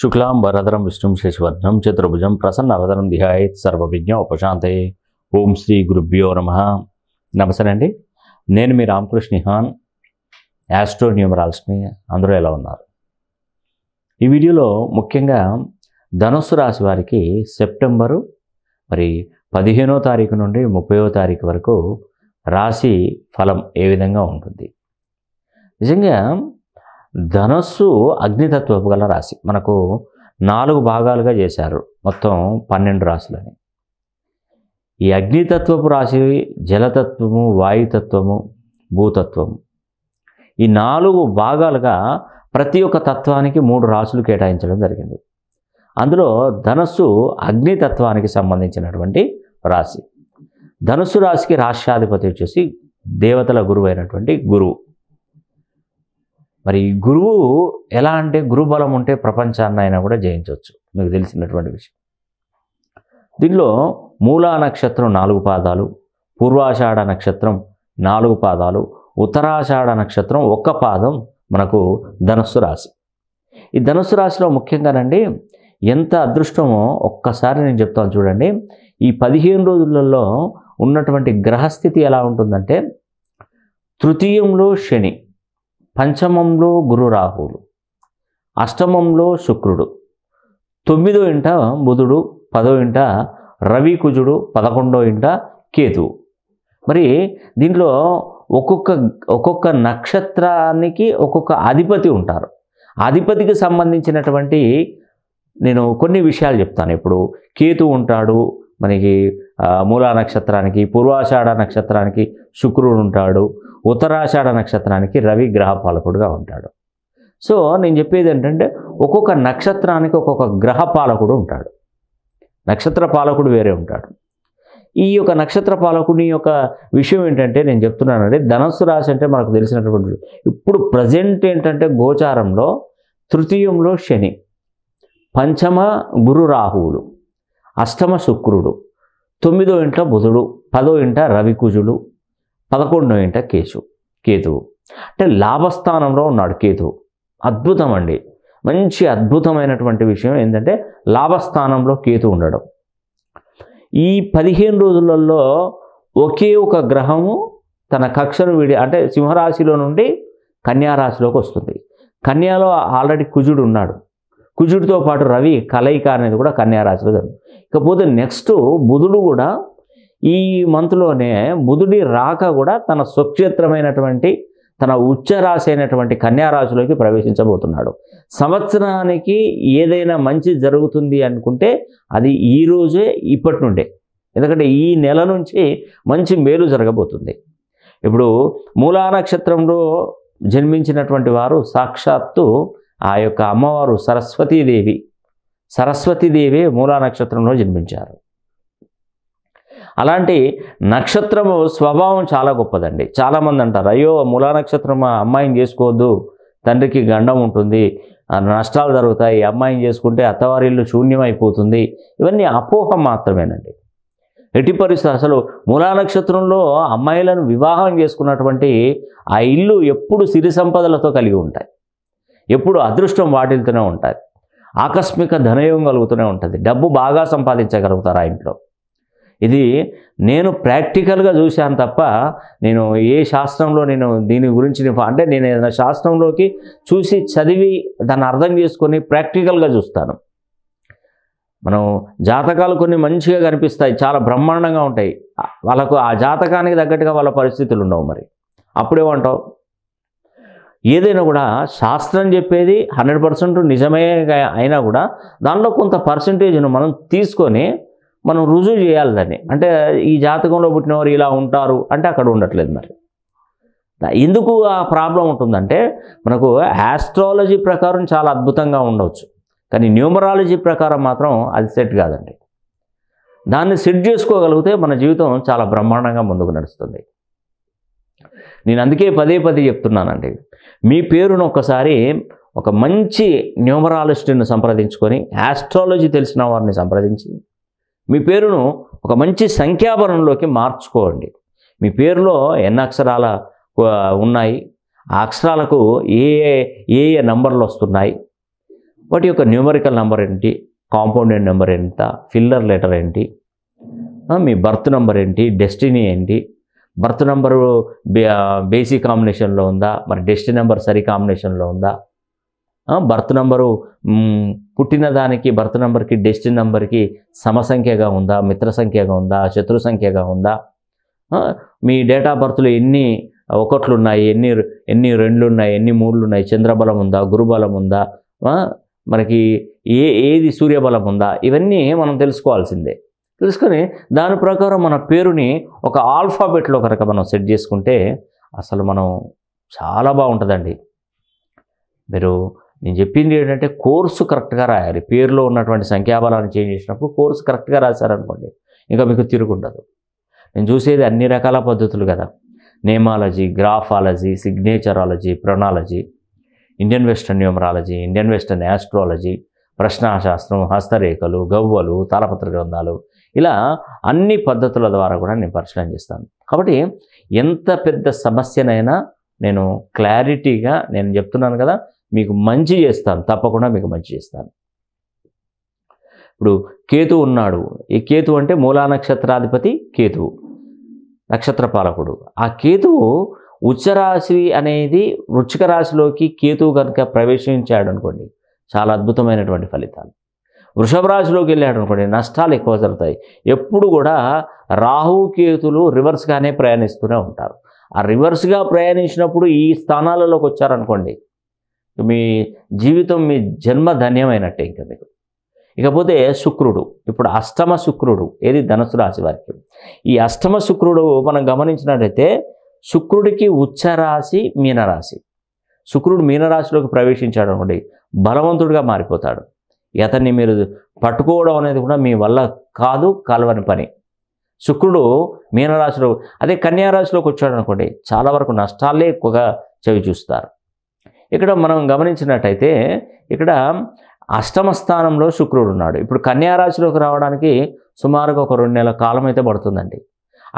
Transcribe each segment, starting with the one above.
శుక్లాం వరదరం విష్ణుం శశివర్ధం చతుర్భుజం ప్రసన్నవదనం దిహాయత్ సర్వవిజ్ఞ ఉపశాంతే ఓం శ్రీ గురుభ్యో నమ నమస్తే అండి నేను మీ రామకృష్ణ హాన్ యాస్ట్రో న్యూమరాల్స్ని అందరూ ఎలా ఉన్నారు ఈ వీడియోలో ముఖ్యంగా ధనుస్సు రాశి వారికి సెప్టెంబరు మరి పదిహేనో తారీఖు నుండి ముప్పయో తారీఖు వరకు రాశి ఫలం ఏ విధంగా ఉంటుంది నిజంగా ధనస్సు అగ్నితత్వపు గల రాశి మనకు నాలుగు భాగాలుగా చేశారు మొత్తం పన్నెండు రాశులని ఈ అగ్నితత్వపు రాశి జలతత్వము వాయుతత్వము భూతత్వము ఈ నాలుగు భాగాలుగా ప్రతి ఒక్క తత్వానికి మూడు రాశులు కేటాయించడం జరిగింది అందులో ధనస్సు అగ్నితత్వానికి సంబంధించినటువంటి రాశి ధనుస్సు రాశికి రాష్ట్రాధిపతి వచ్చేసి దేవతల గురువు అయినటువంటి గురువు మరి గురువు ఎలా అంటే గురువు బలం ఉంటే ప్రపంచాన్ని ఆయన కూడా జయించవచ్చు మీకు తెలిసినటువంటి విషయం దీనిలో మూలా నక్షత్రం నాలుగు పాదాలు పూర్వాషాఢ నక్షత్రం నాలుగు పాదాలు ఉత్తరాషాఢ నక్షత్రం ఒక్క పాదం మనకు ధనుస్సు రాశి ఈ ధనుస్సు రాశిలో ముఖ్యంగానండి ఎంత అదృష్టమో ఒక్కసారి నేను చెప్తాను చూడండి ఈ పదిహేను రోజులలో ఉన్నటువంటి గ్రహస్థితి ఎలా ఉంటుందంటే తృతీయంలో శని పంచమంలో గురు రాహువులు అష్టమంలో శుక్రుడు తొమ్మిదో ఇంట బుధుడు పదో ఇంట రవి కుజుడు పదకొండో ఇంట కేతు మరి దీంట్లో ఒక్కొక్క ఒక్కొక్క నక్షత్రానికి ఒక్కొక్క అధిపతి ఉంటారు అధిపతికి సంబంధించినటువంటి నేను కొన్ని విషయాలు చెప్తాను ఇప్పుడు కేతు ఉంటాడు మనకి మూలా నక్షత్రానికి పూర్వాషాఢ నక్షత్రానికి శుక్రుడు ఉంటాడు ఉత్తరాషాఢ నక్షత్రానికి రవి గ్రహ పాలకుడుగా ఉంటాడు సో నేను చెప్పేది ఏంటంటే ఒక్కొక్క నక్షత్రానికి ఒక్కొక్క గ్రహ పాలకుడు ఉంటాడు నక్షత్ర పాలకుడు వేరే ఉంటాడు ఈ యొక్క నక్షత్ర పాలకుని యొక్క విషయం ఏంటంటే నేను చెప్తున్నానంటే ధనస్సు రాశి అంటే మనకు తెలిసినటువంటి ఇప్పుడు ప్రజెంట్ ఏంటంటే గోచారంలో తృతీయంలో శని పంచమ గురు రాహువులు అష్టమ శుక్రుడు తొమ్మిదో ఇంట బుధుడు పదో ఇంట రవికుజుడు పదకొండో ఇంట కేశు కేతువు అంటే లాభస్థానంలో ఉన్నాడు కేతువు అద్భుతం అండి మంచి అద్భుతమైనటువంటి విషయం ఏంటంటే లాభస్థానంలో కేతు ఉండడం ఈ పదిహేను రోజులలో ఒకే ఒక గ్రహము తన కక్షను విడి అంటే సింహరాశిలో నుండి కన్యారాశిలోకి వస్తుంది కన్యాలో ఆల్రెడీ కుజుడు ఉన్నాడు కుజుడితో పాటు రవి కలయిక అనేది కూడా కన్యారాశిలో జరుగుతుంది ఇకపోతే నెక్స్ట్ బుధుడు కూడా ఈ మంత్లోనే బుధుడి రాక కూడా తన స్వక్షేత్రమైనటువంటి తన ఉచ్చరాశి అయినటువంటి కన్యారాశిలోకి ప్రవేశించబోతున్నాడు సంవత్సరానికి ఏదైనా మంచి జరుగుతుంది అనుకుంటే అది ఈ రోజే ఇప్పటి నుండే ఎందుకంటే ఈ నెల నుంచి మంచి మేలు జరగబోతుంది ఇప్పుడు మూలా నక్షత్రంలో జన్మించినటువంటి వారు సాక్షాత్తు ఆ యొక్క అమ్మవారు సరస్వతీదేవి సరస్వతీదేవి మూలా నక్షత్రంలో జన్మించారు అలాంటి నక్షత్రము స్వభావం చాలా గొప్పదండి చాలామంది అంటారు అయ్యో మూలా నక్షత్రం అమ్మాయిని చేసుకోవద్దు తండ్రికి గండం ఉంటుంది నష్టాలు జరుగుతాయి అమ్మాయిని చేసుకుంటే ఇల్లు శూన్యమైపోతుంది ఇవన్నీ అపోహ మాత్రమేనండి ఎట్టి పరిస్థితి అసలు మూలా నక్షత్రంలో అమ్మాయిలను వివాహం చేసుకున్నటువంటి ఆ ఇల్లు ఎప్పుడు సిరి సంపదలతో కలిగి ఉంటాయి ఎప్పుడు అదృష్టం వాటిల్తూనే ఉంటుంది ఆకస్మిక ధనయోగం కలుగుతూనే ఉంటుంది డబ్బు బాగా సంపాదించగలుగుతారు ఆ ఇంట్లో ఇది నేను ప్రాక్టికల్గా చూశాను తప్ప నేను ఏ శాస్త్రంలో నేను దీని గురించి అంటే నేను ఏదైనా శాస్త్రంలోకి చూసి చదివి దాన్ని అర్థం చేసుకొని ప్రాక్టికల్గా చూస్తాను మనం జాతకాలు కొన్ని మంచిగా కనిపిస్తాయి చాలా బ్రహ్మాండంగా ఉంటాయి వాళ్ళకు ఆ జాతకానికి తగ్గట్టుగా వాళ్ళ పరిస్థితులు ఉండవు మరి అప్పుడేమంటావు ఏదైనా కూడా శాస్త్రం చెప్పేది హండ్రెడ్ పర్సెంట్ నిజమే అయినా కూడా దానిలో కొంత పర్సంటేజ్ను మనం తీసుకొని మనం రుజువు చేయాలి దాన్ని అంటే ఈ జాతకంలో పుట్టినవారు ఇలా ఉంటారు అంటే అక్కడ ఉండట్లేదు మరి ఎందుకు ఆ ప్రాబ్లం ఉంటుందంటే మనకు ఆస్ట్రాలజీ ప్రకారం చాలా అద్భుతంగా ఉండవచ్చు కానీ న్యూమరాలజీ ప్రకారం మాత్రం అది సెట్ కాదండి దాన్ని సెట్ చేసుకోగలిగితే మన జీవితం చాలా బ్రహ్మాండంగా ముందుకు నడుస్తుంది నేను అందుకే పదే పదే చెప్తున్నానండి మీ పేరును ఒకసారి ఒక మంచి న్యూమరాలజిస్ట్ని సంప్రదించుకొని ఆస్ట్రాలజీ తెలిసిన వారిని సంప్రదించి మీ పేరును ఒక మంచి సంఖ్యాబలంలోకి మార్చుకోండి మీ పేరులో ఎన్ని అక్షరాల ఉన్నాయి ఆ అక్షరాలకు ఏ ఏ ఏ నంబర్లు వస్తున్నాయి వాటి యొక్క న్యూమరికల్ నెంబర్ ఏంటి కాంపౌండెంట్ నెంబర్ ఎంత ఫిల్లర్ లెటర్ ఏంటి మీ బర్త్ నెంబర్ ఏంటి డెస్టినీ ఏంటి బర్త్ నెంబరు బేసిక్ కాంబినేషన్లో ఉందా మరి డెస్టి నెంబర్ సరి కాంబినేషన్లో ఉందా బర్త్ నెంబరు పుట్టిన దానికి బర్త్ నెంబర్కి డెస్టి నెంబర్కి సమసంఖ్యగా ఉందా మిత్ర సంఖ్యగా ఉందా శత్రు సంఖ్యగా ఉందా మీ డేట్ ఆఫ్ బర్త్లో ఎన్ని ఒకట్లు ఉన్నాయి ఎన్ని ఎన్ని రెండ్లు ఉన్నాయి ఎన్ని మూడ్లు ఉన్నాయి చంద్రబలం ఉందా గురుబలం ఉందా మనకి ఏ ఏది సూర్యబలం ఉందా ఇవన్నీ మనం తెలుసుకోవాల్సిందే తెలుసుకొని దాని ప్రకారం మన పేరుని ఒక ఆల్ఫాబెట్లో కనుక మనం సెట్ చేసుకుంటే అసలు మనం చాలా బాగుంటుందండి మీరు నేను చెప్పింది ఏంటంటే కోర్సు కరెక్ట్గా రాయాలి పేరులో ఉన్నటువంటి సంఖ్యాబలాన్ని చేంజ్ చేసినప్పుడు కోర్సు కరెక్ట్గా రాశారనుకోండి ఇంకా మీకు తిరుగుండదు నేను చూసేది అన్ని రకాల పద్ధతులు కదా నేమాలజీ గ్రాఫాలజీ సిగ్నేచరాలజీ ప్రొనాలజీ Indian western numerology Indian western astrology ప్రశ్నాశాస్త్రం హస్తరేఖలు గవ్వలు తాళపత్ర గ్రంథాలు ఇలా అన్ని పద్ధతుల ద్వారా కూడా నేను పరిశీలన చేస్తాను కాబట్టి ఎంత పెద్ద సమస్యనైనా నేను క్లారిటీగా నేను చెప్తున్నాను కదా మీకు మంచి చేస్తాను తప్పకుండా మీకు మంచి చేస్తాను ఇప్పుడు కేతు ఉన్నాడు ఈ కేతు అంటే మూలా నక్షత్రాధిపతి కేతువు నక్షత్ర పాలకుడు ఆ కేతువు ఉచ్చరాశి అనేది వృచ్చిక రాశిలోకి కేతువు కనుక ప్రవేశించాడు అనుకోండి చాలా అద్భుతమైనటువంటి ఫలితాలు వృషభ రాశిలోకి వెళ్ళాడు అనుకోండి నష్టాలు ఎక్కువ జరుగుతాయి ఎప్పుడు కూడా రాహు కేతులు రివర్స్గానే ప్రయాణిస్తూనే ఉంటారు ఆ రివర్స్గా ప్రయాణించినప్పుడు ఈ స్థానాలలోకి వచ్చారనుకోండి మీ జీవితం మీ జన్మ ధన్యమైనట్టే ఇంకా మీకు ఇకపోతే శుక్రుడు ఇప్పుడు అష్టమ శుక్రుడు ఏది ధనుసు రాశి వారికి ఈ అష్టమ శుక్రుడు మనం గమనించినట్లయితే శుక్రుడికి ఉచ్చరాశి మీనరాశి శుక్రుడు మీనరాశిలోకి ప్రవేశించాడు అనుకోండి బలవంతుడిగా మారిపోతాడు ఇతన్ని మీరు పట్టుకోవడం అనేది కూడా మీ వల్ల కాదు కాలవని పని శుక్రుడు మీనరాశిలో అదే కన్యారాశిలోకి వచ్చాడు అనుకోండి చాలా వరకు నష్టాలే ఎక్కువగా చవి చూస్తారు ఇక్కడ మనం గమనించినట్టయితే ఇక్కడ అష్టమ స్థానంలో శుక్రుడు ఉన్నాడు ఇప్పుడు కన్యారాశిలోకి రావడానికి సుమారుగా ఒక రెండు నెలల కాలం అయితే పడుతుందండి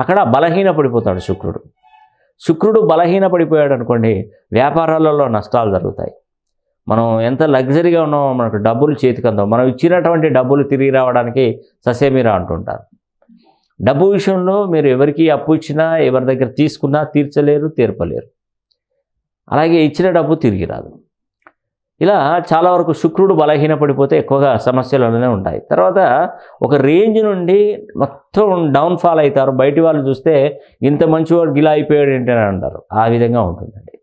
అక్కడ బలహీన పడిపోతాడు శుక్రుడు శుక్రుడు బలహీన పడిపోయాడు అనుకోండి వ్యాపారాలలో నష్టాలు జరుగుతాయి మనం ఎంత లగ్జరీగా ఉన్నామో మనకు డబ్బులు చేతికి అందాం మనం ఇచ్చినటువంటి డబ్బులు తిరిగి రావడానికి ససేమిరా అంటుంటారు డబ్బు విషయంలో మీరు ఎవరికి అప్పు ఇచ్చినా ఎవరి దగ్గర తీసుకున్నా తీర్చలేరు తీర్పలేరు అలాగే ఇచ్చిన డబ్బు తిరిగి రాదు ఇలా చాలా వరకు శుక్రుడు బలహీనపడిపోతే ఎక్కువగా సమస్యలు ఉంటాయి తర్వాత ఒక రేంజ్ నుండి మొత్తం డౌన్ఫాల్ అవుతారు బయటి వాళ్ళు చూస్తే ఇంత మంచివాడు గిలా అయిపోయాడు ఏంటని అంటారు ఆ విధంగా ఉంటుందండి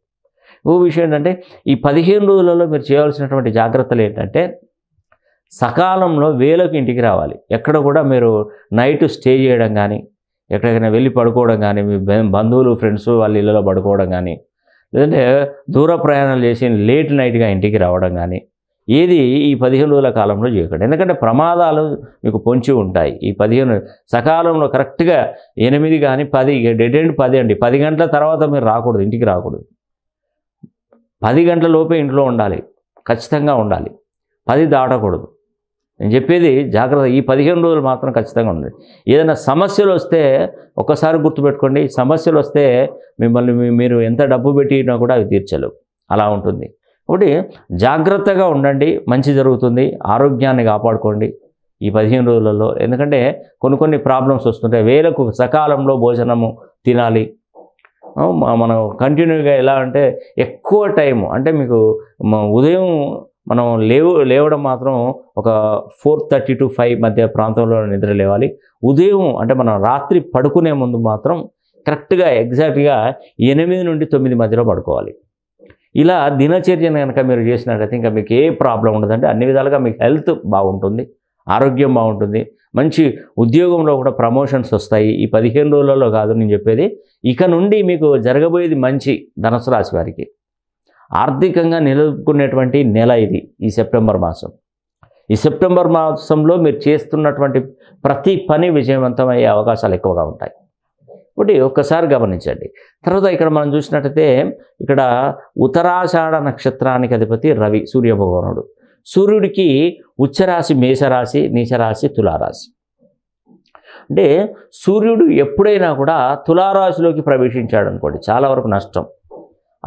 ఓ విషయం ఏంటంటే ఈ పదిహేను రోజులలో మీరు చేయాల్సినటువంటి జాగ్రత్తలు ఏంటంటే సకాలంలో వేలకు ఇంటికి రావాలి ఎక్కడ కూడా మీరు నైట్ స్టే చేయడం కానీ ఎక్కడికైనా వెళ్ళి పడుకోవడం కానీ మీ బంధువులు ఫ్రెండ్స్ వాళ్ళ ఇళ్ళలో పడుకోవడం కానీ లేదంటే దూర ప్రయాణాలు చేసి లేట్ నైట్గా ఇంటికి రావడం కానీ ఏది ఈ పదిహేను రోజుల కాలంలో చేయకండి ఎందుకంటే ప్రమాదాలు మీకు పొంచి ఉంటాయి ఈ పదిహేను సకాలంలో కరెక్ట్గా ఎనిమిది కానీ పది డెడ్ అండ్ పది అండి పది గంటల తర్వాత మీరు రాకూడదు ఇంటికి రాకూడదు పది గంటల లోపే ఇంట్లో ఉండాలి ఖచ్చితంగా ఉండాలి పది దాటకూడదు నేను చెప్పేది జాగ్రత్త ఈ పదిహేను రోజులు మాత్రం ఖచ్చితంగా ఉండండి ఏదైనా సమస్యలు వస్తే ఒక్కసారి గుర్తుపెట్టుకోండి సమస్యలు వస్తే మిమ్మల్ని మీరు ఎంత డబ్బు పెట్టినా కూడా అవి తీర్చలేవు అలా ఉంటుంది ఒకటి జాగ్రత్తగా ఉండండి మంచి జరుగుతుంది ఆరోగ్యాన్ని కాపాడుకోండి ఈ పదిహేను రోజులలో ఎందుకంటే కొన్ని కొన్ని ప్రాబ్లమ్స్ వస్తుంటాయి వేలకు సకాలంలో భోజనము తినాలి మనం కంటిన్యూగా ఎలా అంటే ఎక్కువ టైం అంటే మీకు ఉదయం మనం లేవు లేవడం మాత్రం ఒక ఫోర్ థర్టీ టు ఫైవ్ మధ్య ప్రాంతంలో నిద్ర లేవాలి ఉదయం అంటే మనం రాత్రి పడుకునే ముందు మాత్రం కరెక్ట్గా ఎగ్జాక్ట్గా ఎనిమిది నుండి తొమ్మిది మధ్యలో పడుకోవాలి ఇలా దినచర్యను కనుక మీరు చేసినట్లయితే ఇంకా మీకు ఏ ప్రాబ్లం ఉండదంటే అన్ని విధాలుగా మీకు హెల్త్ బాగుంటుంది ఆరోగ్యం బాగుంటుంది మంచి ఉద్యోగంలో కూడా ప్రమోషన్స్ వస్తాయి ఈ పదిహేను రోజులలో కాదు నేను చెప్పేది ఇక నుండి మీకు జరగబోయేది మంచి ధనసు రాశి వారికి ఆర్థికంగా నిలుపుకునేటువంటి నెల ఇది ఈ సెప్టెంబర్ మాసం ఈ సెప్టెంబర్ మాసంలో మీరు చేస్తున్నటువంటి ప్రతి పని విజయవంతం అయ్యే అవకాశాలు ఎక్కువగా ఉంటాయి ఒకటి ఒక్కసారి గమనించండి తర్వాత ఇక్కడ మనం చూసినట్టయితే ఇక్కడ ఉత్తరాషాఢ నక్షత్రానికి అధిపతి రవి సూర్యభగవానుడు సూర్యుడికి ఉచ్చరాశి మేషరాశి నీచరాశి తులారాశి అంటే సూర్యుడు ఎప్పుడైనా కూడా తులారాశిలోకి ప్రవేశించాడు అనుకోండి చాలా వరకు నష్టం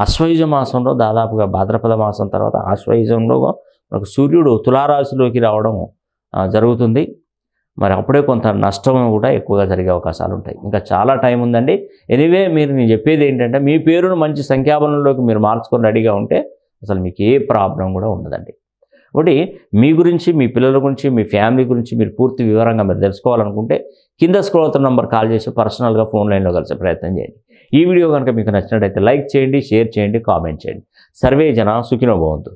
అశ్వయుజ మాసంలో దాదాపుగా భాద్రపద మాసం తర్వాత ఆశ్వయుజంలో మనకు సూర్యుడు తులారాశిలోకి రావడం జరుగుతుంది మరి అప్పుడే కొంత నష్టం కూడా ఎక్కువగా జరిగే అవకాశాలు ఉంటాయి ఇంకా చాలా టైం ఉందండి ఎనీవే మీరు నేను చెప్పేది ఏంటంటే మీ పేరును మంచి సంఖ్యాబలంలోకి మీరు మార్చుకొని రెడీగా ఉంటే అసలు మీకు ఏ ప్రాబ్లం కూడా ఉండదండి ఒకటి మీ గురించి మీ పిల్లల గురించి మీ ఫ్యామిలీ గురించి మీరు పూర్తి వివరంగా మీరు తెలుసుకోవాలనుకుంటే కింద స్క్రోల్ అవుతున్న నంబర్ కాల్ చేసి పర్సనల్గా ఫోన్ లైన్లో కలిసే ప్రయత్నం చేయండి ఈ వీడియో కనుక మీకు నచ్చినట్టయితే లైక్ చేయండి షేర్ చేయండి కామెంట్ చేయండి సర్వే జన సుఖినోభవంతు